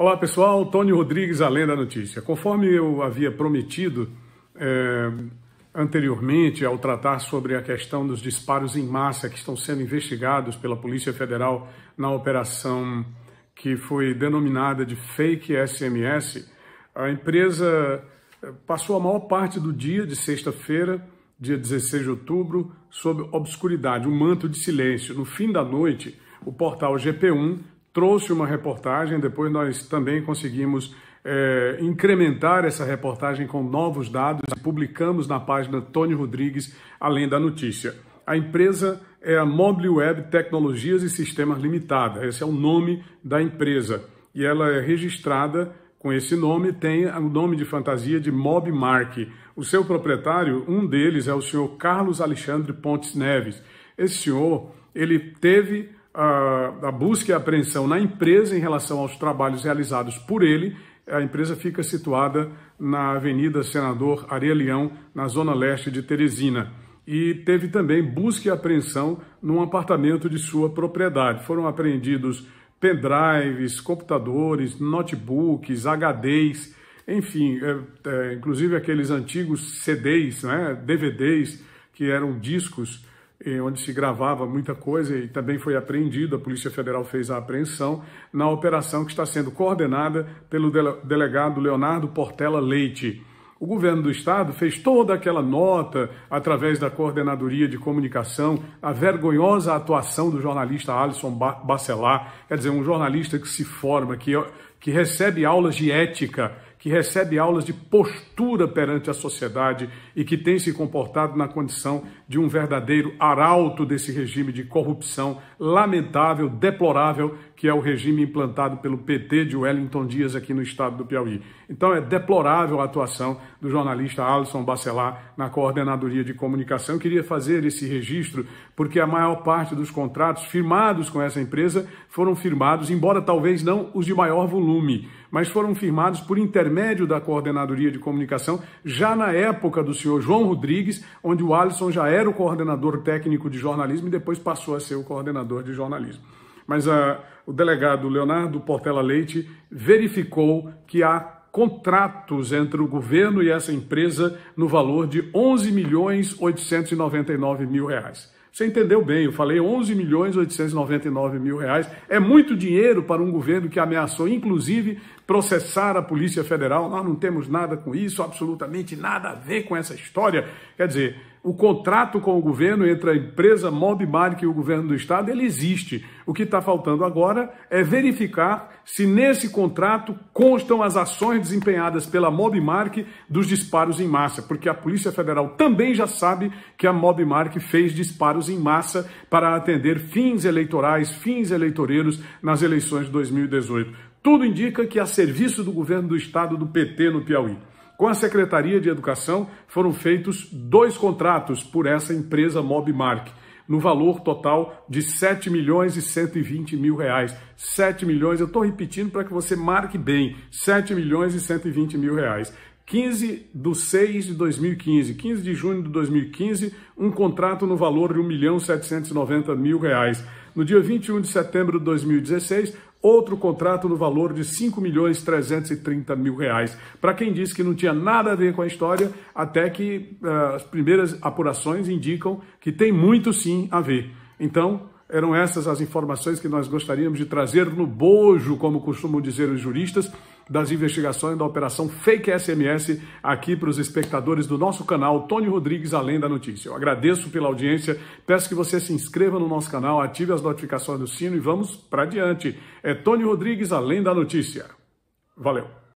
Olá pessoal, Tony Rodrigues, Além da Notícia. Conforme eu havia prometido é, anteriormente, ao tratar sobre a questão dos disparos em massa que estão sendo investigados pela Polícia Federal na operação que foi denominada de fake SMS, a empresa é, passou a maior parte do dia de sexta-feira, dia 16 de outubro, sob obscuridade, um manto de silêncio. No fim da noite, o portal GP1 trouxe uma reportagem, depois nós também conseguimos é, incrementar essa reportagem com novos dados e publicamos na página Tony Rodrigues, além da notícia. A empresa é a Mobile Web Tecnologias e Sistemas Limitada, esse é o nome da empresa, e ela é registrada com esse nome, tem o nome de fantasia de Mob Mark. O seu proprietário, um deles é o senhor Carlos Alexandre Pontes Neves. Esse senhor, ele teve a, a busca e a apreensão na empresa em relação aos trabalhos realizados por ele. A empresa fica situada na Avenida Senador Leão, na zona leste de Teresina. E teve também busca e apreensão num apartamento de sua propriedade. Foram apreendidos pendrives, computadores, notebooks, HDs, enfim, é, é, inclusive aqueles antigos CDs, né, DVDs, que eram discos onde se gravava muita coisa e também foi apreendido, a Polícia Federal fez a apreensão, na operação que está sendo coordenada pelo delegado Leonardo Portela Leite. O governo do estado fez toda aquela nota através da coordenadoria de comunicação, a vergonhosa atuação do jornalista Alisson Bacelar, quer dizer, um jornalista que se forma, que, que recebe aulas de ética que recebe aulas de postura perante a sociedade e que tem se comportado na condição de um verdadeiro arauto desse regime de corrupção lamentável, deplorável, que é o regime implantado pelo PT de Wellington Dias aqui no estado do Piauí. Então é deplorável a atuação do jornalista Alisson Bacelar na coordenadoria de comunicação. Eu queria fazer esse registro porque a maior parte dos contratos firmados com essa empresa foram firmados, embora talvez não os de maior volume, mas foram firmados por intermédio da Coordenadoria de Comunicação, já na época do senhor João Rodrigues, onde o Alisson já era o coordenador técnico de jornalismo e depois passou a ser o coordenador de jornalismo. Mas a, ah, o delegado Leonardo Portela Leite verificou que há contratos entre o governo e essa empresa no valor de 11 milhões 899 mil reais. Você entendeu bem, eu falei 11 milhões 899 mil reais. É muito dinheiro para um governo que ameaçou, inclusive, processar a Polícia Federal. Nós não temos nada com isso, absolutamente nada a ver com essa história. Quer dizer, o contrato com o governo entre a empresa Mobmark e o governo do estado, ele existe. O que está faltando agora é verificar se nesse contrato constam as ações desempenhadas pela Mobmark dos disparos em massa, porque a Polícia Federal também já sabe que a Mobmark fez disparos em massa para atender fins eleitorais, fins eleitoreiros nas eleições de 2018. Tudo indica que a serviço do governo do estado do PT no Piauí. Com a Secretaria de Educação foram feitos dois contratos por essa empresa Mobmark, no valor total de 7 milhões e 120 mil reais. 7 milhões, eu estou repetindo para que você marque bem, 7 milhões e 120 mil reais. 15 de 6 de 2015, 15 de junho de 2015, um contrato no valor de 1 milhão 790 mil reais. No dia 21 de setembro de 2016, outro contrato no valor de 5 milhões mil reais. Para quem disse que não tinha nada a ver com a história, até que uh, as primeiras apurações indicam que tem muito sim a ver. Então, eram essas as informações que nós gostaríamos de trazer no bojo, como costumam dizer os juristas, das investigações da Operação Fake SMS aqui para os espectadores do nosso canal Tony Rodrigues Além da Notícia. Eu agradeço pela audiência, peço que você se inscreva no nosso canal, ative as notificações do sino e vamos para diante. É Tony Rodrigues Além da Notícia. Valeu!